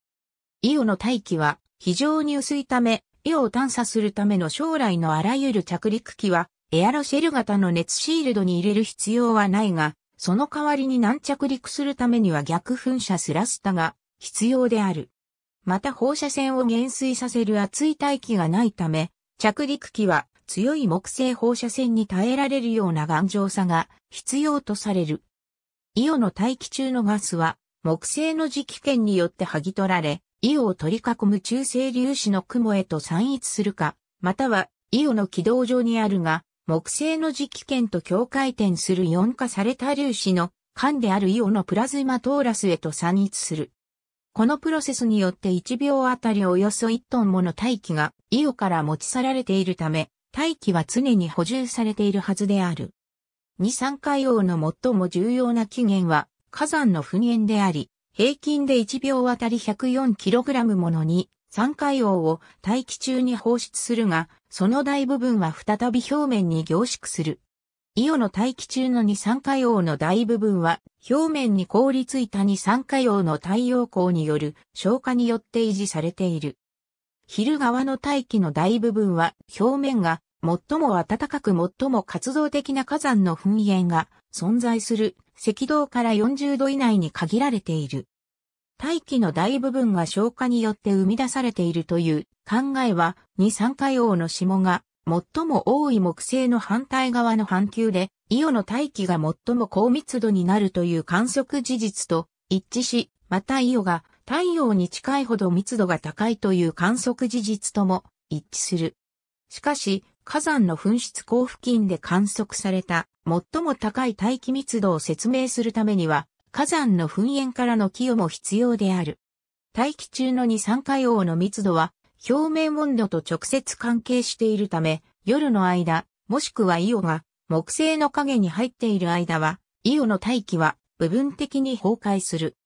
イオの大気は非常に薄いため、イオを探査するための将来のあらゆる着陸機は、エアロシェル型の熱シールドに入れる必要はないが、その代わりに軟着陸するためには逆噴射スラスタが必要である。また放射線を減衰させる熱い大気がないため、着陸機は強い木星放射線に耐えられるような頑丈さが必要とされる。イオの大気中のガスは木星の磁気圏によって剥ぎ取られ、イオを取り囲む中性粒子の雲へと散逸するか、またはイオの軌道上にあるが、木星の磁気圏と境界点するイオン化された粒子の間であるイオのプラズマトーラスへと散逸する。このプロセスによって1秒あたりおよそ1トンもの大気がイオから持ち去られているため、大気は常に補充されているはずである。二酸化硫黄の最も重要な起源は火山の噴煙であり、平均で1秒あたり 104kg ものに酸化硫黄を大気中に放出するが、その大部分は再び表面に凝縮する。イオの大気中の二酸化硫黄の大部分は、表面に凍りついた二酸化硫黄の太陽光による消化によって維持されている。昼側の大気の大部分は表面が最も暖かく最も活動的な火山の噴煙が存在する赤道から40度以内に限られている。大気の大部分が消化によって生み出されているという考えは二酸化硫黄の霜が最も多い木星の反対側の半球で、イオの大気が最も高密度になるという観測事実と一致し、またイオが太陽に近いほど密度が高いという観測事実とも一致する。しかし、火山の噴出口付近で観測された最も高い大気密度を説明するためには、火山の噴煙からの寄与も必要である。大気中の二酸化硫黄の密度は、表面温度と直接関係しているため、夜の間、もしくは硫黄が木星の影に入っている間は、硫黄の大気は部分的に崩壊する。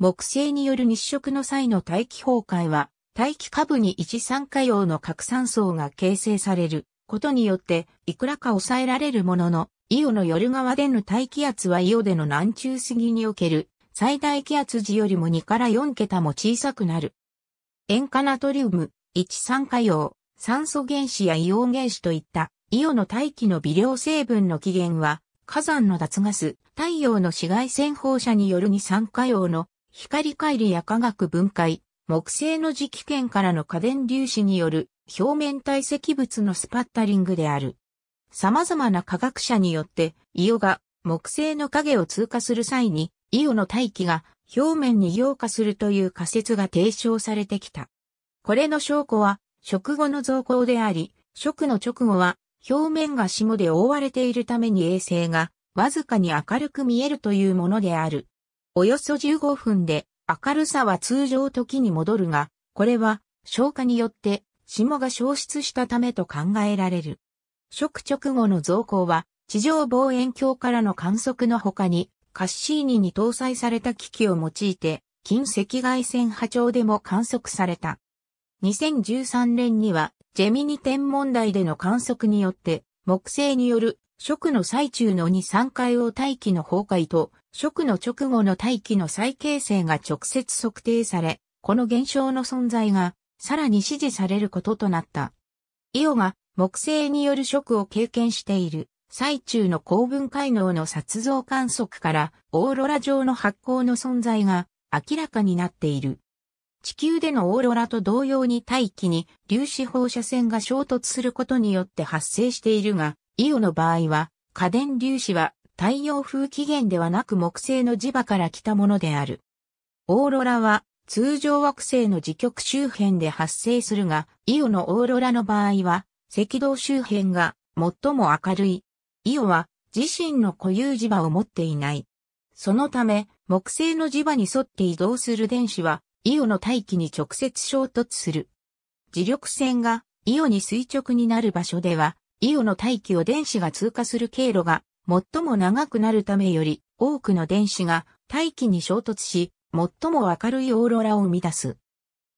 木星による日食の際の大気崩壊は、大気下部に一酸化硫黄の核酸層が形成される。ことによって、いくらか抑えられるものの、イオの夜側での大気圧はイオでの南中過ぎにおける最大気圧時よりも2から4桁も小さくなる。塩化ナトリウム、一酸化用、酸素原子やイオ原子といったイオの大気の微量成分の起源は、火山の脱ガス、太陽の紫外線放射による二酸化用の光回りや化学分解、木星の磁気圏からの家電粒子による表面体積物のスパッタリングである。様々な科学者によって、イオが木星の影を通過する際に、イオの大気が表面に溶化するという仮説が提唱されてきた。これの証拠は、食後の増光であり、食の直後は、表面が霜で覆われているために衛星が、わずかに明るく見えるというものである。およそ15分で、明るさは通常時に戻るが、これは消化によって霜が消失したためと考えられる。食直後の増光は地上望遠鏡からの観測の他にカッシーニに搭載された機器を用いて近赤外線波長でも観測された。2013年にはジェミニ天文台での観測によって木星による食の最中の二酸化硫黄大気の崩壊と食の直後の大気の再形成が直接測定され、この現象の存在がさらに支持されることとなった。イオが木星による食を経験している最中の高分解能の撮像観測からオーロラ上の発光の存在が明らかになっている。地球でのオーロラと同様に大気に粒子放射線が衝突することによって発生しているが、イオの場合は、家電粒子は太陽風起源ではなく木星の磁場から来たものである。オーロラは通常惑星の磁極周辺で発生するが、イオのオーロラの場合は赤道周辺が最も明るい。イオは自身の固有磁場を持っていない。そのため、木星の磁場に沿って移動する電子は、イオの大気に直接衝突する。磁力線がイオに垂直になる場所では、イオの大気を電子が通過する経路が最も長くなるためより多くの電子が大気に衝突し、最も明るいオーロラを生み出す。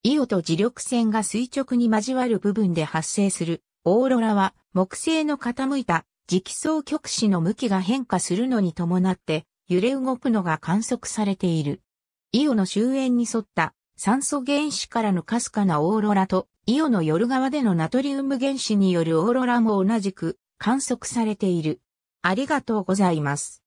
イオと磁力線が垂直に交わる部分で発生するオーロラは木星の傾いた磁気層極子の向きが変化するのに伴って揺れ動くのが観測されている。イオの終焉に沿った酸素原子からのかすかなオーロラとイオの夜側でのナトリウム原子によるオーロラも同じく観測されている。ありがとうございます。